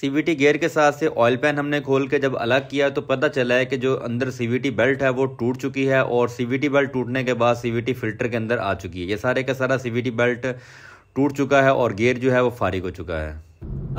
CVT gear के साथ से ऑयल पैन हमने खोल के जब अलग किया तो पता चला है कि जो अंदर सीवीटी बेल्ट है वो टूट चुकी है और सीवीटी बेल्ट टूटने के बाद सीवीटी फिल्टर के अंदर आ चुकी है ये सारे का सारा सीवीटी बेल्ट टूट चुका है और गियर जो है वो फारिग हो चुका है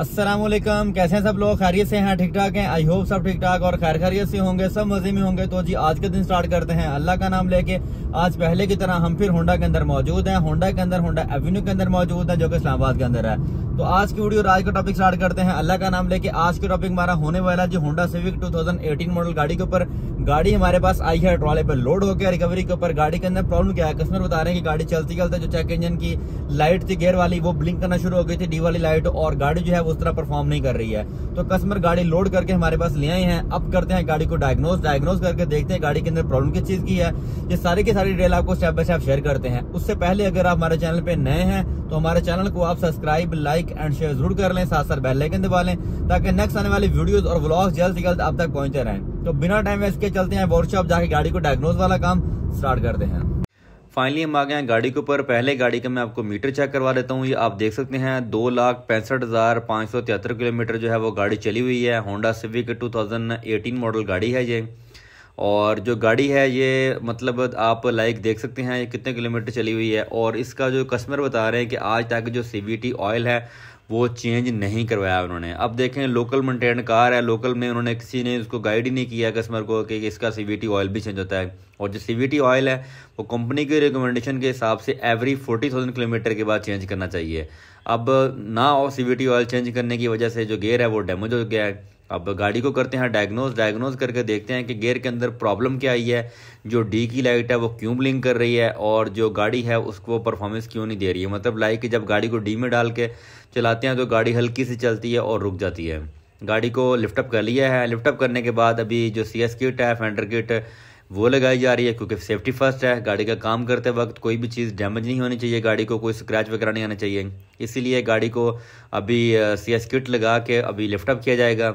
असलम कैसे हैं सब लोग खैरियत से हैं ठीक ठाक हैं आई होप सब ठीक ठाक और खैर खैरियत से होंगे सब मजे में होंगे तो जी आज के दिन स्टार्ट करते हैं अल्लाह का नाम लेके आज पहले की तरह हम फिर होंडा के अंदर मौजूद हैं होंडा के अंदर होंडा एवेन्यू के अंदर मौजूद है जो कि इस्लामाबाद के अंदर है तो आज की वीडियो आज का टॉपिक स्टार्ट करते हैं अल्लाह का नाम लेके आज का टॉपिक हमारा होने वाला जो होंडा सिविक 2018 मॉडल गाड़ी के ऊपर गाड़ी हमारे पास आई है ट्रॉले पर लोड होकर रिकवरी के ऊपर गाड़ी के अंदर प्रॉब्लम क्या है कस्टमर बता रहे हैं कि गाड़ी चलती चलते जो चेक इंजन की लाइट थी गेयर वाली वो ब्लिंक करना शुरू हो गई थी डी वाली लाइट और गाड़ी जो है उस तरह परफॉर्म नहीं कर रही है तो कस्टमर गाड़ी लोड करके हमारे पास ले आए हैं अब करते हैं गाड़ी को डायग्नोज डायग्नोज करके देखते हैं गाड़ी के अंदर प्रॉब्लम किस चीज की है ये सारी की सारी डिटेल आपको स्टेप बाय स्टेप शेयर करते हैं उससे पहले अगर आप हमारे चैनल पर नए हैं तो हमारे चैनल को आप सब्सक्राइब लाइक एंड शेयर जरूर कर लें साथ साथ बेलाइकन दबा लें ताकि नेक्स्ट आने वाली वीडियोज और ब्लॉग जल्द से जल्द आप तक पहुंचे रहें तो बिना टाइम वेस्ट के चलते हैं वर्कशॉप जाके गाड़ी को डायग्नोज वाला काम स्टार्ट करते हैं फाइनली हम आ गए हैं गाड़ी के ऊपर पहले गाड़ी का मैं आपको मीटर चेक करवा देता हूँ ये आप देख सकते हैं दो लाख पैंसठ हज़ार पाँच सौ तिहत्तर किलोमीटर जो है वो गाड़ी चली हुई है होंडा सिविक 2018 मॉडल गाड़ी है ये और जो गाड़ी है ये मतलब आप लाइक देख सकते हैं ये कितने किलोमीटर चली हुई है और इसका जो कस्टमर बता रहे हैं कि आज तक जो सी ऑयल है वो चेंज नहीं करवाया उन्होंने अब देखें लोकल मेंटेन कार है लोकल में उन्होंने किसी ने उसको गाइड ही नहीं किया कस्टमर को कि इसका सी ऑयल भी चेंज होता है और जो सी ऑयल है वो कंपनी की रिकमेंडेशन के हिसाब से एवरी फोर्टी थाउजेंड किलोमीटर के बाद चेंज करना चाहिए अब ना सी ऑयल चेंज करने की वजह से जो गेयर है वो डैमेज हो गया है अब गाड़ी को करते हैं डायग्नोज डायग्नोज करके देखते हैं कि गेयर के अंदर प्रॉब्लम क्या आई है जो डी की लाइट है वो क्यों ब्लिंक कर रही है और जो गाड़ी है उसको परफॉर्मेंस क्यों नहीं दे रही है मतलब लाइक जब गाड़ी को डी में डाल के चलाते हैं तो गाड़ी हल्की सी चलती है और रुक जाती है गाड़ी को लिफ्टअप कर लिया है लिफ्टअप करने के बाद अभी जो सी एस किट है फेंडर किट वो लगाई जा रही है क्योंकि सेफ्टी फर्स्ट है गाड़ी का काम करते वक्त कोई भी चीज़ डैमेज नहीं होनी चाहिए गाड़ी को कोई स्क्रैच वगैरह नहीं आना चाहिए इसीलिए गाड़ी को अभी सी एस किट लगा के अभी लिफ्टअप किया जाएगा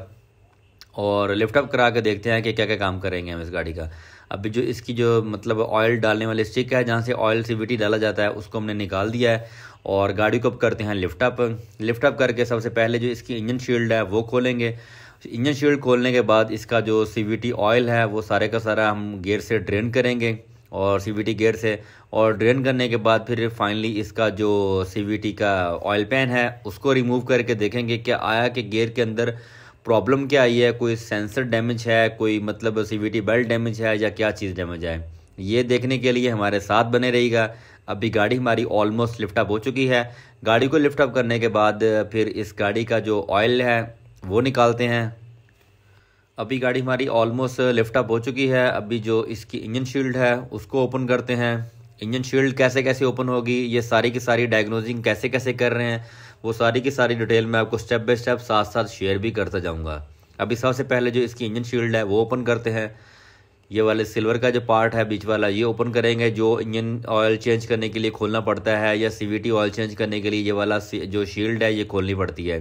और लिफ्ट अप करा के देखते हैं कि क्या क्या काम करेंगे हम इस गाड़ी का अभी जो इसकी जो मतलब ऑयल डालने वाली स्टिक है जहाँ से ऑयल सीवीटी डाला जाता है उसको हमने निकाल दिया है और गाड़ी को अब करते हैं लिफ्ट अप लिफ्ट अप करके सबसे पहले जो इसकी इंजन शील्ड है वो खोलेंगे इंजन शील्ड खोलने के बाद इसका जो सी ऑयल है वो सारे का सारा हम गेयर से ड्रेन करेंगे और सी गेयर से और ड्रेन करने के बाद फिर फाइनली इसका जो सी का ऑयल पैन है उसको रिमूव करके देखेंगे क्या आया कि गेयर के अंदर प्रॉब्लम क्या आई है कोई सेंसर डैमेज है कोई मतलब सीवीटी बेल्ट डैमेज है या क्या चीज़ डैमेज है ये देखने के लिए हमारे साथ बने रहेगा अभी गाड़ी हमारी ऑलमोस्ट लिफ्ट अप हो चुकी है गाड़ी को लिफ्ट अप करने के बाद फिर इस गाड़ी का जो ऑयल है वो निकालते हैं अभी गाड़ी हमारी ऑलमोस्ट लिफ्ट अप हो चुकी है अभी जो इसकी इंजन शील्ड है उसको ओपन करते हैं इंजन शील्ड कैसे कैसे ओपन होगी ये सारी की सारी डायग्नोजिंग कैसे कैसे कर रहे हैं वो सारी की सारी डिटेल मैं आपको स्टेप बाय स्टेप साथ साथ शेयर भी करता जाऊँगा अभी सबसे पहले जो इसकी इंजन शील्ड है वो ओपन करते हैं ये वाले सिल्वर का जो पार्ट है बीच वाला ये ओपन करेंगे जो इंजन ऑयल चेंज करने के लिए खोलना पड़ता है या सीवीटी ऑयल चेंज करने के लिए ये वाला जो शील्ड है ये खोलनी पड़ती है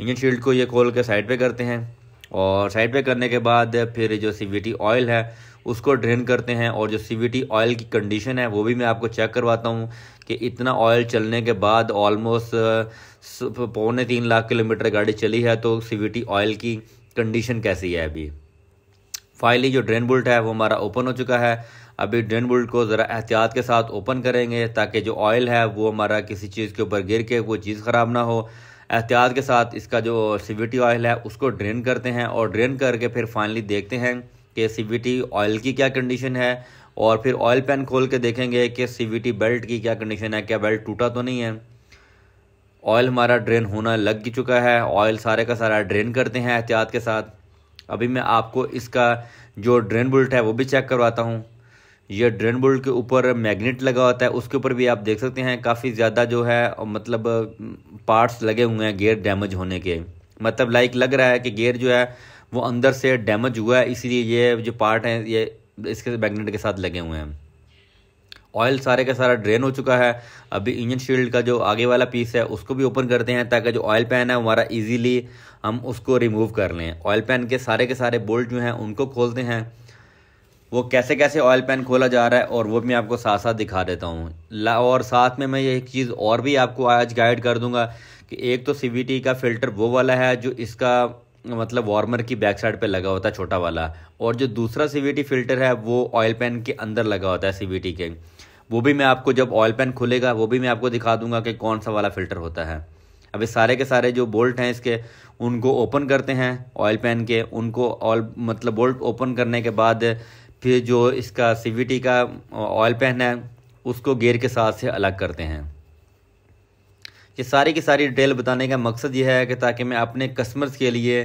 इंजन शील्ड को ये खोल के साइड पे करते हैं और साइड पे करने के बाद फिर जो सी ऑयल है उसको ड्रेन करते हैं और जो सी ऑयल की कंडीशन है वो भी मैं आपको चेक करवाता हूँ कि इतना ऑयल चलने के बाद ऑलमोस्ट uh, पौने तीन लाख किलोमीटर गाड़ी चली है तो सी ऑयल की कंडीशन कैसी है अभी फाइनली जो ड्रेन बुल्ट है वो हमारा ओपन हो चुका है अभी ड्रेन बुल्ट को ज़रा एहतियात के साथ ओपन करेंगे ताकि जो ऑयल है वो हमारा किसी चीज़ के ऊपर गिर के वो चीज़ ख़राब ना हो एहतियात के साथ इसका जो टी ऑयल है उसको ड्रेन करते हैं और ड्रेन करके फिर फाइनली देखते हैं कि टी ऑयल की क्या कंडीशन है और फिर ऑयल पैन खोल के देखेंगे कि टी बेल्ट की क्या कंडीशन है क्या बेल्ट टूटा तो नहीं है ऑयल हमारा ड्रेन होना लग चुका है ऑयल सारे का सारा ड्रेन करते हैं एहतियात के साथ अभी मैं आपको इसका जो ड्रेन बुल्ट है वो भी चेक करवाता हूँ यह ड्रेन बोल्ट के ऊपर मैग्नेट लगा होता है उसके ऊपर भी आप देख सकते हैं काफ़ी ज़्यादा जो है मतलब पार्ट्स लगे हुए हैं गेयर डैमेज होने के मतलब लाइक लग रहा है कि गेयर जो है वो अंदर से डैमेज हुआ है इसीलिए ये जो पार्ट हैं ये इसके मैग्नेट के साथ लगे हुए हैं ऑयल सारे का सारा ड्रेन हो चुका है अभी इंजन शील्ड का जो आगे वाला पीस है उसको भी ओपन करते हैं ताकि जो ऑयल पैन है हमारा इजीली हम उसको रिमूव कर लें ऑयल पैन के सारे के सारे बोल्ट जो हैं उनको खोलते हैं वो कैसे कैसे ऑयल पैन खोला जा रहा है और वो मैं आपको साथ साथ दिखा देता हूँ और साथ में मैं ये एक चीज़ और भी आपको आज गाइड कर दूंगा कि एक तो सी का फ़िल्टर वो वाला है जो इसका मतलब वार्मर की बैक साइड पे लगा होता है छोटा वाला और जो दूसरा सी फ़िल्टर है वो ऑयल पैन के अंदर लगा होता है सी के वो भी मैं आपको जब ऑयल पैन खुलेगा वो भी मैं आपको दिखा दूंगा कि कौन सा वाला फ़िल्टर होता है अभी सारे के सारे जो बोल्ट हैं इसके उनको ओपन करते हैं ऑयल पैन के उनको ऑल मतलब बोल्ट ओपन करने के बाद फिर जो इसका सी का ऑयल पैन है उसको गेयर के साथ से अलग करते हैं ये सारी की सारी डिटेल बताने का मकसद ये है कि ताकि मैं अपने कस्टमर्स के लिए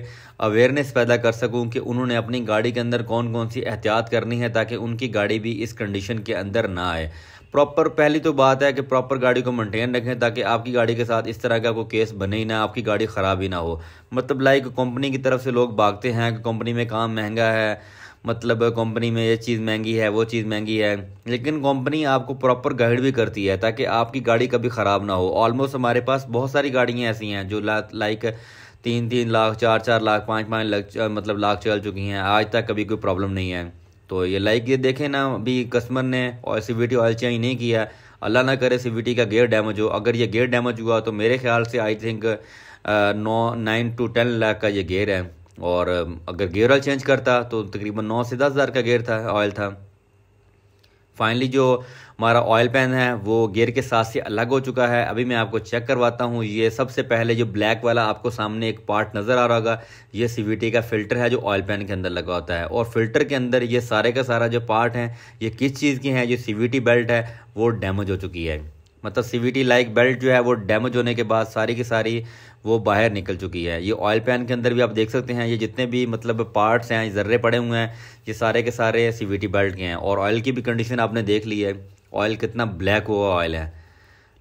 अवेयरनेस पैदा कर सकूं कि उन्होंने अपनी गाड़ी के अंदर कौन कौन सी एहतियात करनी है ताकि उनकी गाड़ी भी इस कंडीशन के अंदर ना आए प्रॉपर पहली तो बात है कि प्रॉपर गाड़ी को मेंटेन रखें ताकि आपकी गाड़ी के साथ इस तरह का कोई केस बने ही ना आपकी गाड़ी ख़राब ही ना हो मतलब लाइक कंपनी की तरफ से लोग भागते हैं कि कंपनी में काम महंगा है मतलब कंपनी में ये चीज़ महंगी है वो चीज़ महंगी है लेकिन कंपनी आपको प्रॉपर गाइड भी करती है ताकि आपकी गाड़ी कभी ख़राब ना हो ऑलमोस्ट हमारे पास बहुत सारी गाड़ियाँ ऐसी हैं जो ला लाइक तीन तीन लाख चार चार लाख पाँच पाँच लाख मतलब लाख चल चुकी हैं आज तक कभी कोई प्रॉब्लम नहीं है तो ये लाइक ये देखें ना अभी कस्टमर ने ऑयल सी ऑयल चेंज नहीं किया अल्लाह ना करे सी का गेयर डैमेज हो अगर ये गेयर डैमेज हुआ तो मेरे ख्याल से आई थिंक नौ नाइन टू टेन लाख का ये गेयर है और अगर गेयर ऑयल चेंज करता तो तकरीबन नौ से दस हज़ार का गेयर था ऑयल था फाइनली जो हमारा ऑयल पैन है वो गेयर के साथ से अलग हो चुका है अभी मैं आपको चेक करवाता हूँ ये सबसे पहले जो ब्लैक वाला आपको सामने एक पार्ट नज़र आ रहा होगा ये सी का फ़िल्टर है जो ऑयल पैन के अंदर लगा होता है और फिल्टर के अंदर ये सारे का सारा जो पार्ट हैं ये किस चीज़ के हैं जो सी बेल्ट है वो डैमेज हो चुकी है मतलब C V T like belt जो है वो डैमेज होने के बाद सारी की सारी वो बाहर निकल चुकी है ये ऑयल पैन के अंदर भी आप देख सकते हैं ये जितने भी मतलब पार्ट्स हैं जर्रे पड़े हुए हैं ये सारे के सारे सी वी टी बेल्ट के हैं और ऑयल की भी कंडीशन आपने देख ली है ऑयल कितना ब्लैक हुआ ऑयल है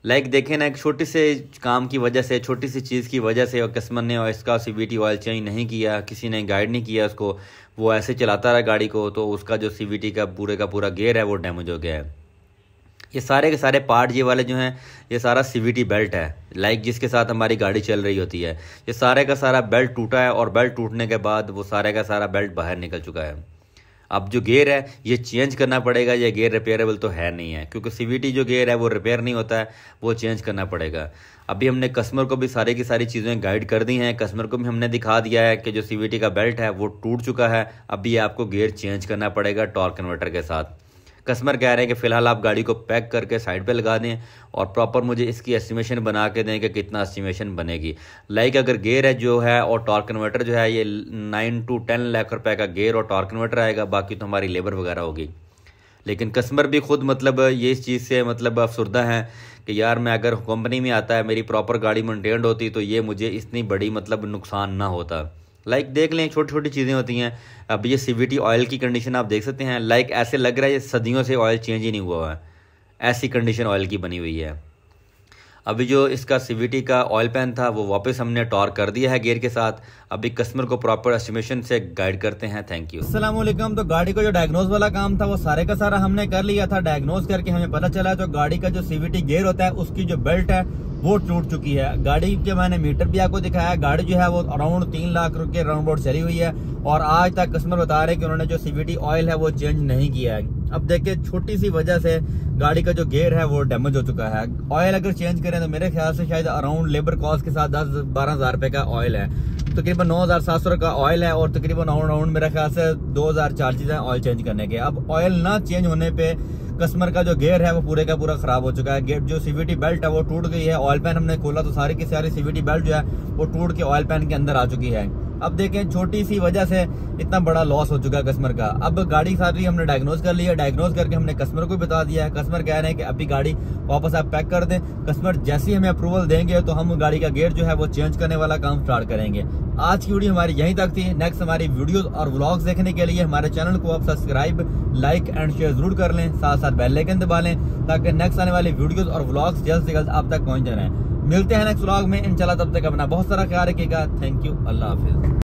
लाइक like देखें ना एक छोटी से काम की वजह से छोटी सी चीज़ की वजह से और कस्मर ने और इसका C V T oil change नहीं किया किसी ने गाइड नहीं किया उसको वो ऐसे चलाता रहा गाड़ी को तो उसका जो सी वी टी का पूरे का पूरा गेयर है वो डैमेज हो गया है ये सारे के सारे पार्ट ये वाले जो हैं ये सारा सीवीटी बेल्ट है लाइक जिसके साथ हमारी गाड़ी चल रही होती है ये सारे का सारा बेल्ट टूटा है और बेल्ट टूटने के बाद वो सारे का सारा बेल्ट बाहर निकल चुका है अब जो गेयर है ये चेंज करना पड़ेगा ये गेयर रिपेयरेबल तो है नहीं है क्योंकि सीवीटी जो गेयर है वो रिपेयर नहीं होता है वो चेंज करना पड़ेगा अभी हमने कस्टमर को भी सारी की सारी चीज़ें गाइड कर दी हैं कस्टमर को भी हमने दिखा दिया है कि जो सीवीटी का बेल्ट है वो टूट चुका है अभी आपको गेयर चेंज करना पड़ेगा टॉर्क कन्वर्टर के साथ कस्टमर कह रहे हैं कि फ़िलहाल आप गाड़ी को पैक करके साइड पे लगा दें और प्रॉपर मुझे इसकी एस्टिमेशन बना के दें कि कितना एस्टिमेशन बनेगी लाइक अगर गेयर है जो है और टॉर्क कन्वर्टर जो है ये नाइन टू टेन लाख रुपए का गेयर और टॉर्क कन्वर्टर आएगा बाकी तो हमारी लेबर वगैरह होगी लेकिन कस्टमर भी खुद मतलब ये इस चीज़ से मतलब अफसरदा हैं कि यार मैं अगर कंपनी में आता है मेरी प्रॉपर गाड़ी मेंटेन्ड होती तो ये मुझे इतनी बड़ी मतलब नुकसान ना होता लाइक like देख लें छोटी छोटी चीज़ें होती हैं अब ये सी ऑयल की कंडीशन आप देख सकते हैं लाइक like ऐसे लग रहा है ये सदियों से ऑयल चेंज ही नहीं हुआ है ऐसी कंडीशन ऑयल की बनी हुई है अभी जो इसका सी का ऑयल पैन था वो वापस हमने टॉर कर दिया है गेयर के साथ अभी कस्टमर को प्रॉपर एस्टिमेशन से गाइड करते हैं थैंक यू असलम तो गाड़ी का जो डायग्नोज वाला काम था वो सारे का सारा हमने कर लिया था डायग्नोज करके हमें पता चला जो तो गाड़ी का जो सी गेयर होता है उसकी जो बेल्ट है वो टूट चुकी है गाड़ी के मैंने मीटर भी आपको दिखाया गाड़ी जो है वो अराउंड तीन लाख रुपये राउंड बोर्ड चली हुई है और आज तक कस्टमर बता रहे हैं कि उन्होंने जो सीवीटी ऑयल है वो चेंज नहीं किया है अब देखिए छोटी सी वजह से गाड़ी का जो गेयर है वो डैमेज हो चुका है ऑयल अगर चेंज करें तो मेरे ख्याल से शायद अराउंड लेबर कॉस्ट के साथ दस बारह हज़ार रुपए का ऑयल है तकरीबन नौ हज़ार सात सौ का ऑयल है और तकरीबन राउंड राउंड मेरे ख्याल से दो हज़ार चार्जेज है ऑयल चेंज करने के अब ऑयल ना चेंज होने पर कस्टमर का जो गेयर है वो पूरे का पूरा खराब हो चुका है गेट जो सीवीटी बेल्ट है वो टूट गई है ऑयल पैन हमने खोला तो सारी की सारी सीवीटी बेल्ट जो है वो टूट के ऑयल पैन के अंदर आ चुकी है अब देखें छोटी सी वजह से इतना बड़ा लॉस हो चुका है कस्टमर का अब गाड़ी सारी हमने डायग्नोज कर लिया डायग्नोज करके हमने कस्टमर को बता दिया है कस्टमर कह रहे हैं कि अभी गाड़ी वापस आप पैक कर दें कस्टमर जैसे ही हमें अप्रूवल देंगे तो हम गाड़ी का गेट जो है वो चेंज करने वाला काम स्टार्ट करेंगे आज की वीडियो हमारी यहीं तक थी नेक्स्ट हमारी वीडियोज और व्लॉग्स देखने के लिए हमारे चैनल को आप सब्सक्राइब लाइक एंड शेयर जरूर कर लें साथ साथ बेल आइकन दबा लें ताकि नेक्स्ट आने वाली वीडियोज और व्लॉग्स जल्द से जल्द आप तक पहुंच जाए मिलते हैं नेक्स्ट व्लॉग में इंशाल्लाह तब तक अपना बहुत सारा ख्याल रखिएगा थैंक यू अल्लाह हाफिज़